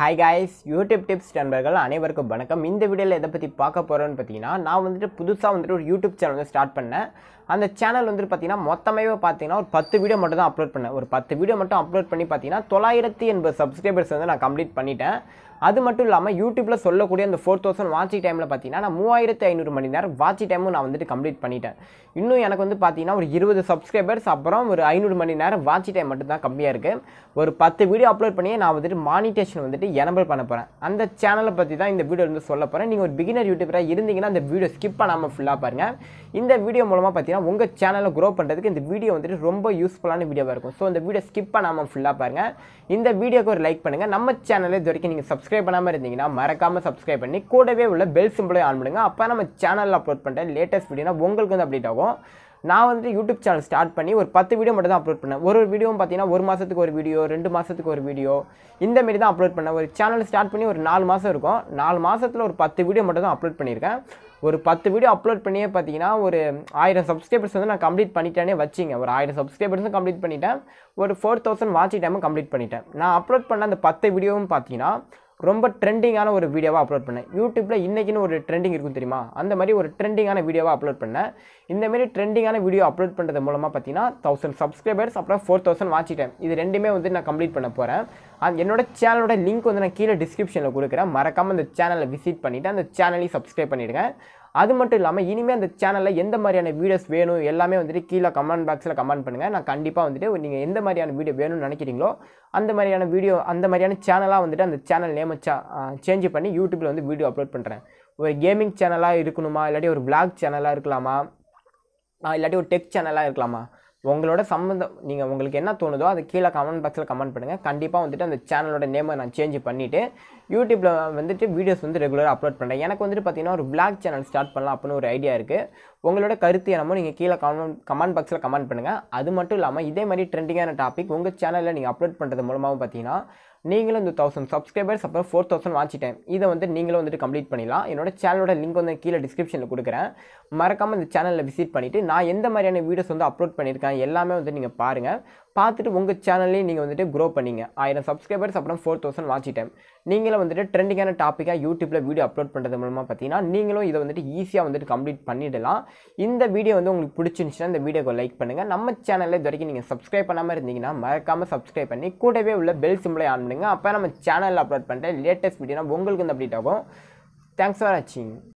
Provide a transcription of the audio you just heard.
hi guys YouTube tips நண்பர்கள் அனைவருக்கும் வணக்கம் இந்த வீடியோவில் எதை பற்றி பார்க்க போகிறோன்னு பார்த்தீங்கன்னா நான் வந்துட்டு புதுசாக வந்துட்டு ஒரு யூடியூப் சேனல் வந்து ஸ்டார்ட் பண்ணேன் அந்த சேனல் வந்துட்டு பார்த்தீங்கன்னா மொத்தமாகவே பார்த்தீங்கன்னா ஒரு பத்து வீடியோ மட்டும் தான் அப்லோட் பண்ணேன் ஒரு பத்து வீடியோ மட்டும் அப்லோட் பண்ணி பார்த்தீங்கன்னா தொள்ளாயிரத்தி எண்பது சப்ஸ்கிரைபர்ஸ் வந்து நான் கம்ப்ளீட் பண்ணிட்டேன் அது மட்டும் இல்லாமல் யூடியூப்பில் சொல்லக்கூடிய அந்த ஃபோர் தௌசண்ட் வாட்சி டைமில் பார்த்தீங்கன்னா நான் மூவாயிரத்து ஐநூறு மணி நேரம் வாட்சி டைமும் நான் வந்துட்டு கம்ப்ளீட் பண்ணிட்டேன் இன்னும் எனக்கு வந்து பார்த்தீங்கன்னா ஒரு இருபது சப்ஸ்கிரைபர்ஸ் அப்புறம் ஒரு ஐநூறு மணி நேரம் வாட்சி டைம் மட்டும் தான் கம்மியாக இருக்குது ஒரு பத்து வீடியோ அப்லோட் பண்ணியே நான் வந்துட்டு மானிட்டேஷன் வந்துட்டு எனபிள் பண்ண போகிறேன் அந்த சேனலை பற்றி தான் இந்த வீடியோ வந்து சொல்ல போகிறேன் நீங்கள் ஒரு பிகினர் யூடியூபராக இருந்தீங்கன்னா அந்த வீடியோ ஸ்கிப் பண்ணாமல் ஃபுல்லாக பாருங்கள் இந்த வீடியோ மூலமாக பார்த்தீங்கன்னா பார்த்தீங்கன்னா உங்கள் சேனலை க்ரோ பண்ணுறதுக்கு இந்த வீடியோ வந்துட்டு ரொம்ப யூஸ்ஃபுல்லான வீடியோவாக இருக்கும் ஸோ இந்த வீடியோ ஸ்கிப் பண்ணாமல் ஃபுல்லாக பாருங்கள் இந்த வீடியோக்கு ஒரு லைக் பண்ணுங்கள் நம்ம சேனலை இது வரைக்கும் நீங்கள் சப்ஸ்கிரைப் பண்ணாமல் இருந்தீங்கன்னா மறக்காமல் சப்ஸ்கிரைப் பண்ணி கூடவே உள்ள பெல் சிம்பிளையும் ஆன் பண்ணுங்கள் அப்போ நம்ம சேனலில் அப்லோட் பண்ணுற லேட்டஸ்ட் வீடியோனா உங்களுக்கு வந்து அப்டேட் ஆகும் நான் வந்துட்டு யூடியூப் சேனல் ஸ்டார்ட் பண்ணி ஒரு பத்து வீடியோ மட்டும் தான் அப்லோட் பண்ணேன் ஒரு ஒரு வீடியோவும் பார்த்தீங்கன்னா ஒரு மாதத்துக்கு ஒரு வீடியோ ரெண்டு மாதத்துக்கு ஒரு வீடியோ இந்த மாரி தான் அப்லோட் பண்ணேன் ஒரு சேனல் ஸ்டார்ட் பண்ணி ஒரு நாலு மாதம் இருக்கும் நாலு மாதத்தில் ஒரு பத்து வீடியோ மட்டும் தான் அப்லோட் பண்ணியிருக்கேன் ஒரு பத்து வீடியோ அப்லோட் பண்ணியே பார்த்தீங்கன்னா ஒரு ஆயிரம் சப்ஸ்கிரைபர்ஸ் வந்து நான் கம்ப்ளீட் பண்ணிட்டேனே வச்சிங்க ஒரு ஆயிரம் சப்ஸ்கிரைபர்ஸும் கம்ப்ளீட் பண்ணிட்டேன் ஒரு ஃபோர் தௌசண்ட் வாட்சி டைமும் கம்ப்ளீட் பண்ணிட்டேன் நான் அப்லோட் பண்ண அந்த பத்து வீடியோவும் பார்த்தீங்கன்னா ரொம்ப ட்ரெண்டிங்கான ஒரு வீடியோவாக அப்லோட் பண்ணேன் யூடியூப்பில் இன்றைக்கின்னு ஒரு ட்ரெண்டிங் இருக்கும் தெரியுமா அந்த மாதிரி ஒரு ட்ரெண்டிங்கான வீடியோவாக அப்லோட் பண்ணேன் இந்தமாரி ட்ரெண்டிங்கான வீடியோ அப்லோட் பண்ணுறது மூலமாக பார்த்தீங்கன்னா தௌசண்ட் சப்ஸ்கிரைபர்ஸ் அப்புறம் ஃபோர் தௌசண்ட் வாட்ச் டைம் இது ரெண்டுமே வந்து நான் கம்ப்ளீட் பண்ண போகிறேன் அந்த என்னோட சேனலோட லிங்க் வந்து நான் கீழே டிஸ்கிரிப்ஷனில் கொடுக்குறேன் மறக்காமல் அந்த சேனலை விசிட் பண்ணிவிட்டு அந்த சேனலையும் சப்ஸ்கிரைப் பண்ணிவிடுங்க அது மட்டும் இல்லாமல் இனிமேல் அந்த சேனலில் எந்த மாதிரியான வீடியோஸ் வேணும் எல்லாமே வந்துட்டு கீழே கமெண்ட் பாக்ஸில் கமெண்ட் பண்ணுங்கள் நான் கண்டிப்பாக வந்துட்டு நீங்கள் எந்த மாதிரியான வீடியோ வேணும்னு நினைக்கிறீங்களோ அந்த மாதிரியான வீடியோ அந்த மாதிரியான சேனலாக வந்துட்டு அந்த சேனல் நேம் சேஞ்ச் பண்ணி யூடியூப்பில் வந்து வீடியோ அப்லோட் பண்ணுறேன் ஒரு கேமிங் சேனலாக இருக்கணுமா இல்லாட்டி ஒரு பிளாக் சேனலாக இருக்கலாமா இல்லாட்டி ஒரு டெக் சேனலாக இருக்கலாமா உங்களோட சம்மந்தம் நீங்கள் உங்களுக்கு என்ன தோணுதோ அது கீழே கமெண்ட் பாக்ஸில் கமெண்ட் பண்ணுங்கள் கண்டிப்பாக வந்துட்டு அந்த சேனலோட நேமை நான் சேஞ்ச் பண்ணிவிட்டு யூடியூப்பில் வந்துட்டு வீடியோஸ் வந்து ரெகுலராக அப்லோட் பண்ணுறேன் எனக்கு வந்துட்டு பார்த்தீங்கன்னா ஒரு பிளாக் சேனல் ஸ்டார்ட் பண்ணலாம் அப்படின்னு ஒரு ஐடியா இருக்குது உங்களோட கருத்து என்னமோ நீங்கள் கீழே கமெண்ட் கமெண்ட் பாக்ஸில் கமெண்ட் பண்ணுங்கள் அது மட்டும் இல்லாமல் இதே மாதிரி ட்ரெண்டிங்கான டாபிக் உங்கள் சேனலில் நீங்கள் அப்லோட் பண்ணுறது மூலமாகவும் பார்த்தீங்கன்னா நீங்களும் இந்த தௌசண்ட் சப்ஸ்கிரைபர்ஸ் அப்புறம் ஃபோர் தௌசண்ட் வாட்சிட்டேன் இதை வந்து நீங்களும் வந்துட்டு கம்ப்ளீட் பண்ணிடலாம் என்னோட சேனலோட லிங்க் வந்து கீழே டிஸ்கிரிப்ஷனில் கொடுக்குறேன் மறக்காமல் இந்த சேனலில் விசிட் பண்ணிவிட்டு நான் எந்த மாதிரியான வீடியோஸ் வந்து அப்லோட் பண்ணியிருக்கேன் நான் எல்லாமே வந்து நீங்கள் பாருங்கள் பார்த்துட்டு உங்கள் சேனல்லையும் நீங்கள் வந்துட்டு க்ரோ பண்ணிங்க ஆயிரம் சப்ஸ்கிரைபர்ஸ் அப்புறம் ஃபோர் தௌசண்ட் வாட்சி டைம் நீங்களும் வந்துட்டு ட்ரெண்டிங்கான டாப்பிக்காக யூடியூப்பில் வீடியோ அப்லோட் பண்ணுறது மூலமாக பார்த்தீங்கன்னா நீங்களும் இதை வந்துட்டு ஈஸியாக வந்துட்டு கம்ப்ளீட் பண்ணிடலாம் இந்த வீடியோ வந்து உங்களுக்கு பிடிச்சிருந்துச்சுன்னா இந்த வீடியோக்கு லைக் பண்ணுங்கள் நம்ம சேனலில் இது வரைக்கும் நீங்கள் சப்ஸ்கிரைப் பண்ணாமல் இருந்தீங்கன்னா மறக்காமல் சப்ஸ்கிரைப் பண்ணி கூடவே உள்ள பெல் சிம்பிளை ஆன் பண்ணுங்கள் அப்போ நம்ம சேனலில் அப்லோட் பண்ணுற லேட்டஸ்ட் வீடியோனா உங்களுக்கு வந்து அப்டேட் ஆகும் தேங்க்ஸ் ஃபார் வாட்சிங்